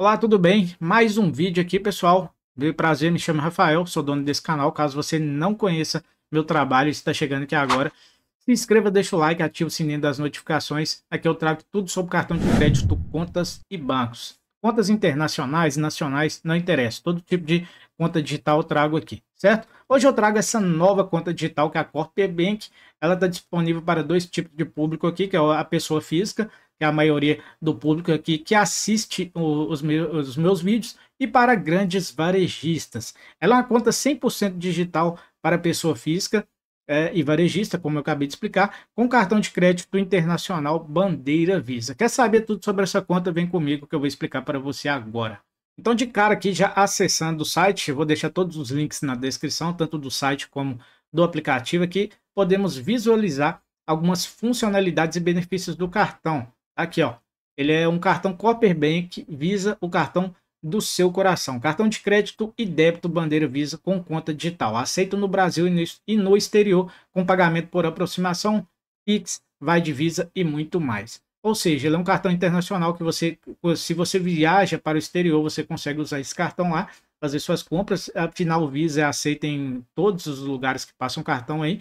Olá, tudo bem? Mais um vídeo aqui, pessoal. Meu prazer, me chamo Rafael, sou dono desse canal. Caso você não conheça meu trabalho e está chegando aqui agora, se inscreva, deixa o like, ativa o sininho das notificações. Aqui eu trago tudo sobre cartão de crédito, contas e bancos. Contas internacionais e nacionais, não interessa. Todo tipo de conta digital eu trago aqui, certo? Hoje eu trago essa nova conta digital que é a Corp Bank. Ela está disponível para dois tipos de público aqui, que é a pessoa física é a maioria do público aqui que assiste os meus, os meus vídeos, e para grandes varejistas. Ela é uma conta 100% digital para pessoa física é, e varejista, como eu acabei de explicar, com cartão de crédito internacional Bandeira Visa. Quer saber tudo sobre essa conta? Vem comigo que eu vou explicar para você agora. Então, de cara aqui, já acessando o site, eu vou deixar todos os links na descrição, tanto do site como do aplicativo aqui, podemos visualizar algumas funcionalidades e benefícios do cartão. Aqui, ó. Ele é um cartão Copperbank Visa, o cartão do seu coração. Cartão de crédito e débito bandeira Visa com conta digital. Aceito no Brasil e no exterior com pagamento por aproximação, Pix, vai de Visa e muito mais. Ou seja, ele é um cartão internacional que você, se você viaja para o exterior, você consegue usar esse cartão lá, fazer suas compras. Afinal, o Visa é aceito em todos os lugares que passam cartão aí.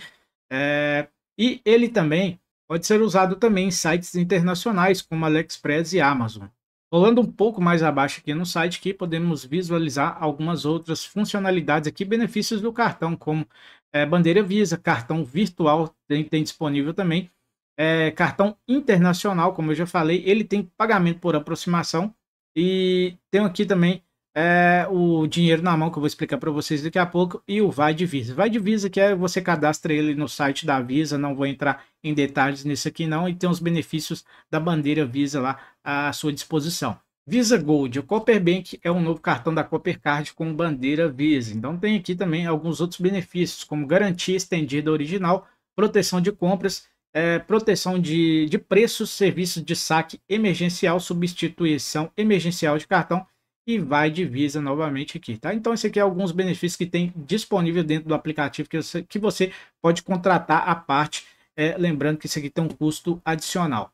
É, e ele também pode ser usado também em sites internacionais como AliExpress e Amazon. Rolando um pouco mais abaixo aqui no site que podemos visualizar algumas outras funcionalidades aqui, benefícios do cartão, como é, bandeira Visa, cartão virtual tem, tem disponível também, é, cartão internacional, como eu já falei, ele tem pagamento por aproximação e tem aqui também é, o dinheiro na mão, que eu vou explicar para vocês daqui a pouco, e o Vai de Visa. Vai de Visa que é você cadastra ele no site da Visa, não vou entrar em detalhes nisso aqui não, e tem os benefícios da bandeira Visa lá à sua disposição. Visa Gold, o bank é um novo cartão da copper card com bandeira Visa. Então tem aqui também alguns outros benefícios, como garantia estendida original, proteção de compras, é, proteção de, de preços, serviços de saque emergencial, substituição emergencial de cartão e vai de Visa novamente aqui, tá? Então, esse aqui é alguns benefícios que tem disponível dentro do aplicativo que você, que você pode contratar a parte, é, lembrando que isso aqui tem um custo adicional.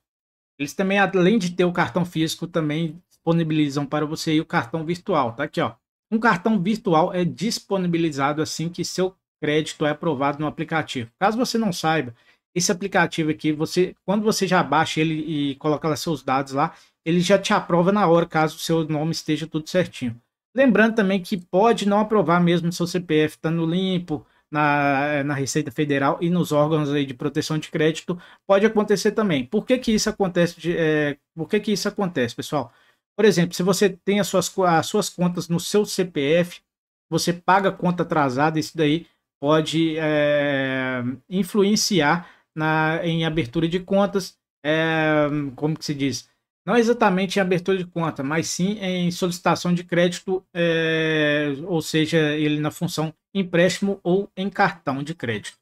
Eles também, além de ter o cartão físico, também disponibilizam para você o cartão virtual, tá aqui, ó. Um cartão virtual é disponibilizado assim que seu crédito é aprovado no aplicativo. Caso você não saiba, esse aplicativo aqui, você, quando você já baixa ele e coloca lá seus dados lá, ele já te aprova na hora, caso o seu nome esteja tudo certinho. Lembrando também que pode não aprovar mesmo seu CPF estando limpo, na, eh, na Receita Federal e nos órgãos aí de proteção de crédito, pode acontecer também. Por que, que isso acontece? De, é, por que, que isso acontece, pessoal? Por exemplo, se você tem as suas, as suas contas no seu CPF, você paga conta atrasada, isso daí pode é, influenciar na, em abertura de contas, é, como que se diz? Não exatamente em abertura de conta, mas sim em solicitação de crédito, é, ou seja, ele na função empréstimo ou em cartão de crédito.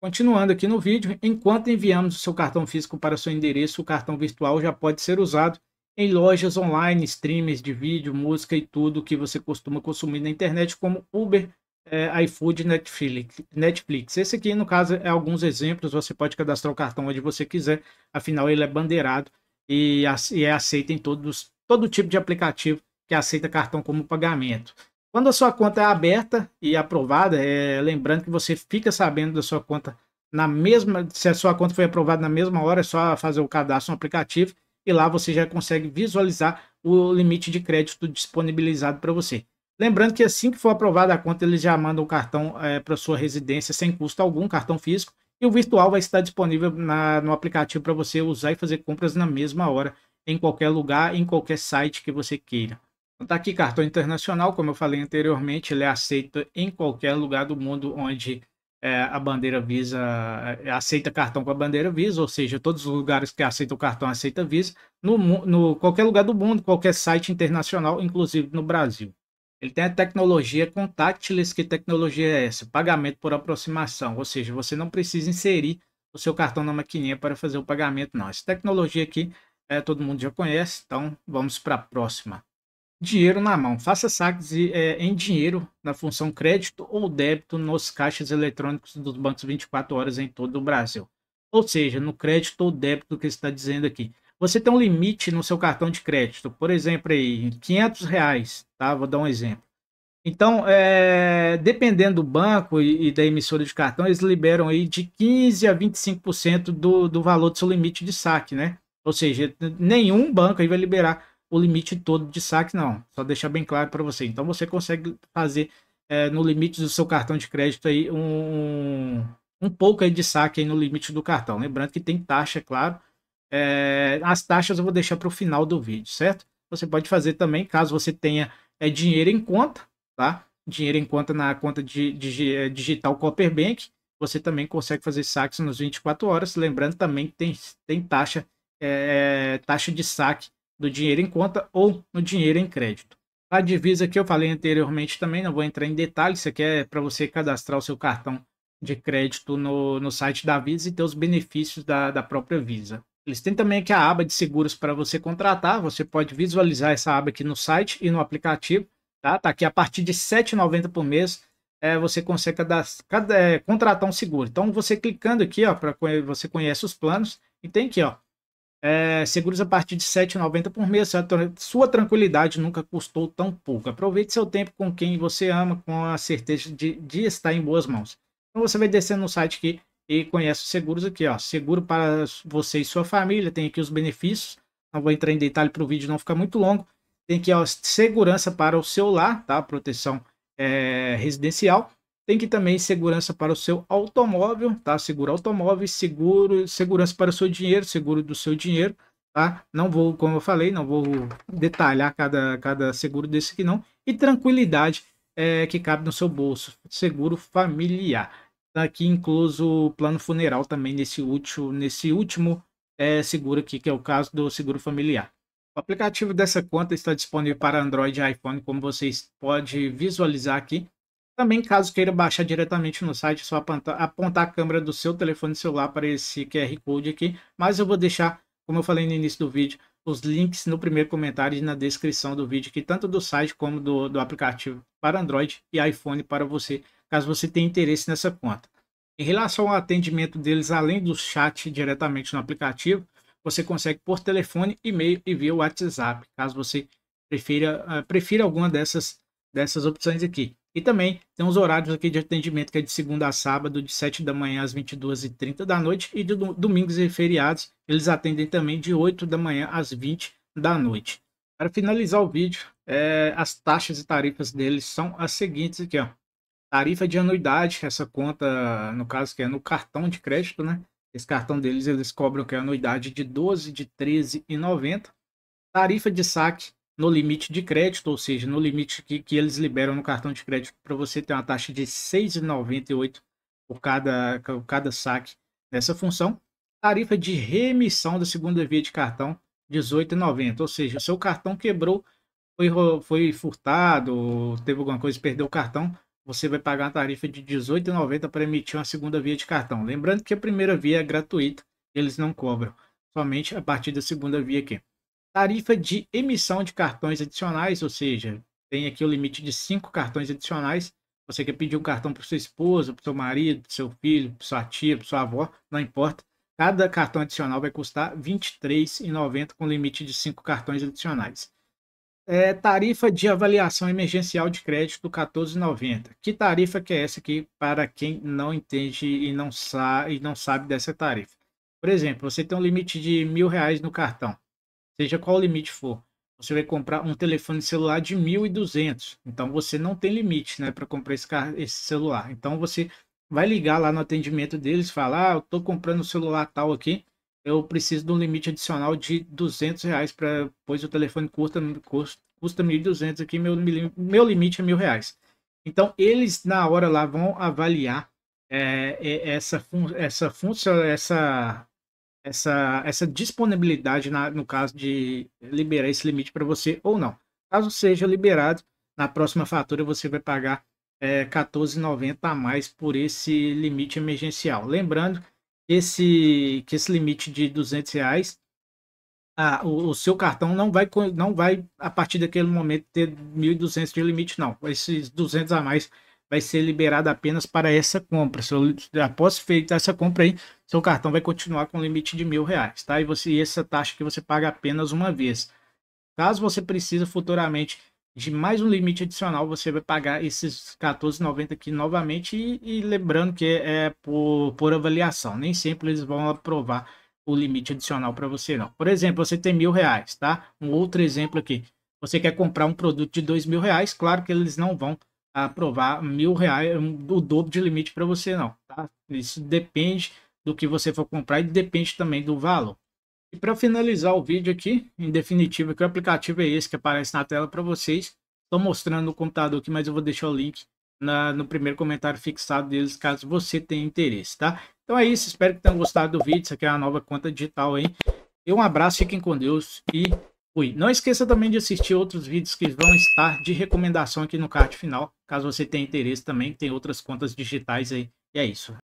Continuando aqui no vídeo, enquanto enviamos o seu cartão físico para seu endereço, o cartão virtual já pode ser usado em lojas online, streamers de vídeo, música e tudo que você costuma consumir na internet, como Uber, é, iFood Netflix. Netflix. Esse aqui, no caso, é alguns exemplos. Você pode cadastrar o cartão onde você quiser, afinal, ele é bandeirado e, é aceito em todos, todo tipo de aplicativo que aceita cartão como pagamento. Quando a sua conta é aberta e aprovada, é, lembrando que você fica sabendo da sua conta na mesma. Se a sua conta foi aprovada na mesma hora, é só fazer o cadastro no aplicativo e lá você já consegue visualizar o limite de crédito disponibilizado para você. Lembrando que assim que for aprovada a conta, eles já mandam o cartão é, eh, para sua residência sem custo algum, cartão físico, e o virtual vai estar disponível na, no aplicativo para você usar e fazer compras na mesma hora, em qualquer lugar, em qualquer site que você queira. Então, tá aqui cartão internacional, como eu falei anteriormente, ele é aceito em qualquer lugar do mundo onde é, a bandeira Visa é, aceita cartão com a bandeira Visa, ou seja, todos os lugares que aceitam o cartão aceita Visa, no, no qualquer lugar do mundo, qualquer site internacional, inclusive no Brasil. Ele tem a tecnologia contactless, que tecnologia é essa? Pagamento por aproximação, ou seja, você não precisa inserir o seu cartão na maquininha para fazer o pagamento, não. Essa tecnologia aqui é, todo mundo já conhece, então vamos para a próxima. Dinheiro na mão. Faça saques é, em dinheiro na função crédito ou débito nos caixas eletrônicos dos bancos 24 horas em todo o Brasil. Ou seja, no crédito ou débito que está dizendo aqui você tem um limite no seu cartão de crédito, por exemplo, aí, 500 reais, tá? Vou dar um exemplo. Então, é, dependendo do banco e, e, da emissora de cartão, eles liberam aí de 15% a 25% do, do valor do seu limite de saque, né? Ou seja, nenhum banco aí vai liberar o limite todo de saque, não. Só deixar bem claro para você. Então, você consegue fazer é, no limite do seu cartão de crédito aí um, um pouco aí de saque aí no limite do cartão. Lembrando que tem taxa, é claro, é, as taxas eu vou deixar para o final do vídeo, certo? Você pode fazer também, caso você tenha é, dinheiro em conta, tá? Dinheiro em conta na conta de, de, eh, digital Copperbank, você também consegue fazer saques nos 24 horas. Lembrando também que tem, tem taxa, é, taxa de saque do dinheiro em conta ou no dinheiro em crédito. A divisa que eu falei anteriormente também, não vou entrar em detalhes, isso aqui é para você cadastrar o seu cartão de crédito no, no site da Visa e ter os benefícios da, da própria Visa. Eles têm também aqui a aba de seguros para você contratar. Você pode visualizar essa aba aqui no site e no aplicativo. Tá, tá aqui a partir de R$ 7,90 por mês. É, você consegue cada, é, contratar um seguro. Então, você clicando aqui, ó, para você conhece os planos. E tem aqui, ó, é, seguros a partir de 7,90 por mês. Sua tranquilidade nunca custou tão pouco. Aproveite seu tempo com quem você ama, com a certeza de, de estar em boas mãos. Então você vai descendo no site aqui e conhece os seguros aqui, ó. Seguro para você e sua família. Tem aqui os benefícios. Não vou entrar em detalhe para o vídeo não ficar muito longo. Tem aqui, ó, segurança para o seu lar, tá? Proteção é, residencial. Tem que também segurança para o seu automóvel, tá? Seguro automóvel, seguro, segurança para o seu dinheiro, seguro do seu dinheiro, tá? Não vou, como eu falei, não vou detalhar cada, cada seguro desse aqui não. E tranquilidade é, que cabe no seu bolso, seguro familiar. Tá aqui incluso o plano funeral também nesse último, nesse último é, seguro aqui, que é o caso do seguro familiar. O aplicativo dessa conta está disponível para Android e iPhone, como vocês podem visualizar aqui. Também, caso queira baixar diretamente no site, é só apontar, apontar a câmera do seu telefone celular para esse QR Code aqui. Mas eu vou deixar, como eu falei no início do vídeo, os links no primeiro comentário e na descrição do vídeo, aqui, tanto do site como do, do aplicativo para Android e iPhone, para você caso você tenha interesse nessa conta. Em relação ao atendimento deles, além do chat diretamente no aplicativo, você consegue por telefone, e-mail e via WhatsApp, caso você prefira, ah, prefira alguma dessas, dessas opções aqui. E também tem os horários aqui de atendimento, que é de segunda a sábado, de 7 da manhã às 22h30 da noite, e de domingos e feriados, eles atendem também de 8 da manhã às 20 da noite. Para finalizar o vídeo, é, as taxas e tarifas deles são as seguintes aqui, ó. Tarifa de anuidade, essa conta, no caso, que é no cartão de crédito, né? Esse cartão deles, eles cobram que é anuidade de 12, de e 90. Tarifa de saque no limite de crédito, ou seja, no limite que, que eles liberam no cartão de crédito para você ter uma taxa de 6,98 por cada, por cada saque nessa função. Tarifa de remissão da segunda via de cartão, 18,90. Ou seja, seu cartão quebrou, foi, foi furtado, teve alguma coisa, perdeu o cartão, você vai pagar uma tarifa de R$18,90 para emitir uma segunda via de cartão. Lembrando que a primeira via é gratuita, eles não cobram, somente a partir da segunda via aqui. Tarifa de emissão de cartões adicionais, ou seja, tem aqui o limite de 5 cartões adicionais. Você quer pedir um cartão para sua esposa, para seu marido, para seu filho, para sua tia, para sua avó, não importa. Cada cartão adicional vai custar R$ 23,90 com limite de 5 cartões adicionais. É, tarifa de avaliação emergencial de crédito 14,90. Que tarifa que é essa aqui para quem não entende e não, e não sabe dessa tarifa? Por exemplo, você tem um limite de mil reais no cartão, seja qual o limite for. Você vai comprar um telefone celular de 1.200. Então você não tem limite né, para comprar esse, esse celular. Então você vai ligar lá no atendimento deles, falar: ah, eu estou comprando um celular tal aqui eu preciso de um limite adicional de 200 reais, pra, pois o telefone custa, custa, custa 1.200 aqui, meu, meu limite é mil reais. Então, eles na hora lá vão avaliar é, é essa, fun essa função, essa, essa, essa disponibilidade na, no caso de liberar esse limite para você ou não. Caso seja liberado, na próxima fatura você vai pagar é, a mais por esse limite emergencial. Lembrando esse, que esse limite de 200 reais, a, o, o, seu cartão não vai, não vai, a partir daquele momento, ter 1.200 de limite, não. Esses 200 a mais vai ser liberado apenas para essa compra. Seu, após feita essa compra aí, seu cartão vai continuar com limite de mil reais, tá? E você e essa taxa que você paga apenas uma vez. Caso você precise futuramente de mais um limite adicional, você vai pagar esses 14,90 aqui novamente. E, e, lembrando que é por, por avaliação, nem sempre eles vão aprovar o limite adicional para você, não. Por exemplo, você tem mil reais, tá? Um outro exemplo aqui. Você quer comprar um produto de dois mil reais, claro que eles não vão aprovar mil reais, o dobro de limite para você, não, tá? Isso depende do que você for comprar e depende também do valor. E para finalizar o vídeo aqui, em definitiva, que o aplicativo é esse que aparece na tela para vocês. Estou mostrando o computador aqui, mas eu vou deixar o link na, no primeiro comentário fixado deles, caso você tenha interesse, tá? Então é isso, espero que tenham gostado do vídeo. Isso aqui é uma nova conta digital aí. E um abraço, fiquem com Deus e fui. Não esqueça também de assistir outros vídeos que vão estar de recomendação aqui no card final, caso você tenha interesse também, tem outras contas digitais aí. E é isso.